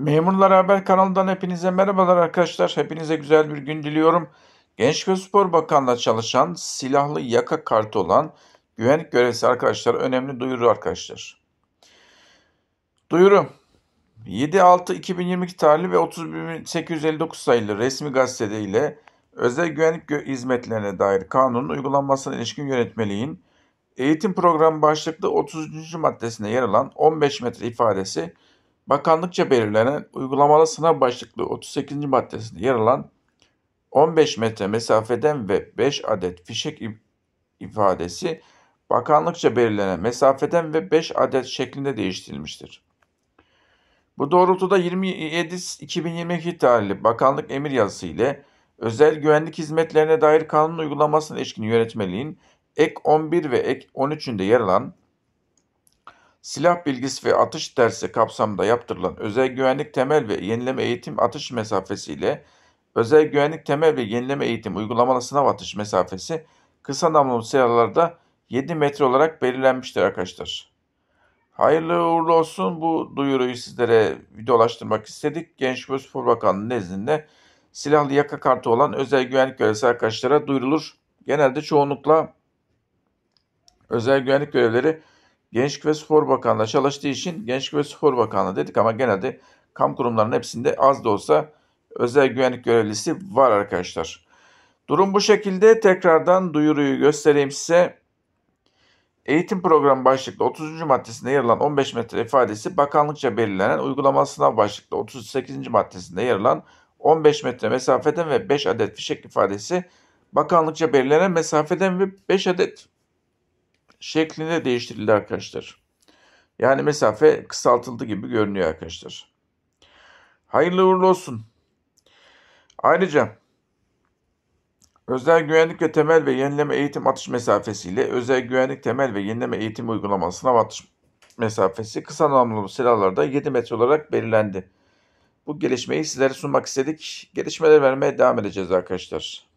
Memurlar Haber kanalından hepinize merhabalar arkadaşlar. Hepinize güzel bir gün diliyorum. Genç ve Spor Bakanlığı'na çalışan silahlı yaka kartı olan güvenlik görevlisi arkadaşlar önemli duyuru arkadaşlar. Duyuru 7-6-2022 tarihli ve 30.859 sayılı resmi gazetede ile özel güvenlik hizmetlerine dair kanunun uygulanmasına ilişkin yönetmeliğin eğitim programı başlıklı 33. maddesinde yer alan 15 metre ifadesi Bakanlıkça belirlenen uygulamalı sınav başlıklı 38. maddesinde yer alan 15 metre mesafeden ve 5 adet fişek ifadesi bakanlıkça belirlenen mesafeden ve 5 adet şeklinde değiştirilmiştir. Bu doğrultuda 27 2022 tarihli bakanlık emir yazısı ile özel güvenlik hizmetlerine dair kanun uygulamasının ilişkin yönetmeliğin ek 11 ve ek 13'ünde yer alan Silah bilgisi ve atış dersi kapsamında yaptırılan özel güvenlik temel ve yenileme eğitim atış mesafesi ile özel güvenlik temel ve yenileme eğitim uygulamalı sınav atış mesafesi kısa namlulu silahlarda 7 metre olarak belirlenmiştir arkadaşlar. Hayırlı uğurlu olsun bu duyuruyu sizlere videolaştırmak istedik. Genç ve Spor Bakanlığı nezdinde silahlı yaka kartı olan özel güvenlik görevlisi arkadaşlara duyurulur. Genelde çoğunlukla özel güvenlik görevleri Gençlik ve Spor Bakanlığı çalıştığı için Gençlik ve Spor Bakanlığı dedik ama genelde kamu kurumlarının hepsinde az da olsa özel güvenlik görevlisi var arkadaşlar. Durum bu şekilde. Tekrardan duyuruyu göstereyim size. Eğitim programı başlıklı 30. maddesinde yer alan 15 metre ifadesi bakanlıkça belirlenen uygulama sınav başlıklı 38. maddesinde yer alan 15 metre mesafeden ve 5 adet fişek ifadesi bakanlıkça belirlenen mesafeden ve 5 adet şeklinde değiştirildi arkadaşlar. Yani mesafe kısaltıldı gibi görünüyor arkadaşlar. Hayırlı uğurlu olsun. Ayrıca özel güvenlik ve temel ve yenileme eğitim atış mesafesi ile özel güvenlik temel ve yenileme eğitim uygulamasına atış mesafesi kısa namlulu silahlarda 7 metre olarak belirlendi. Bu gelişmeyi sizlere sunmak istedik. Gelişmeler vermeye devam edeceğiz arkadaşlar.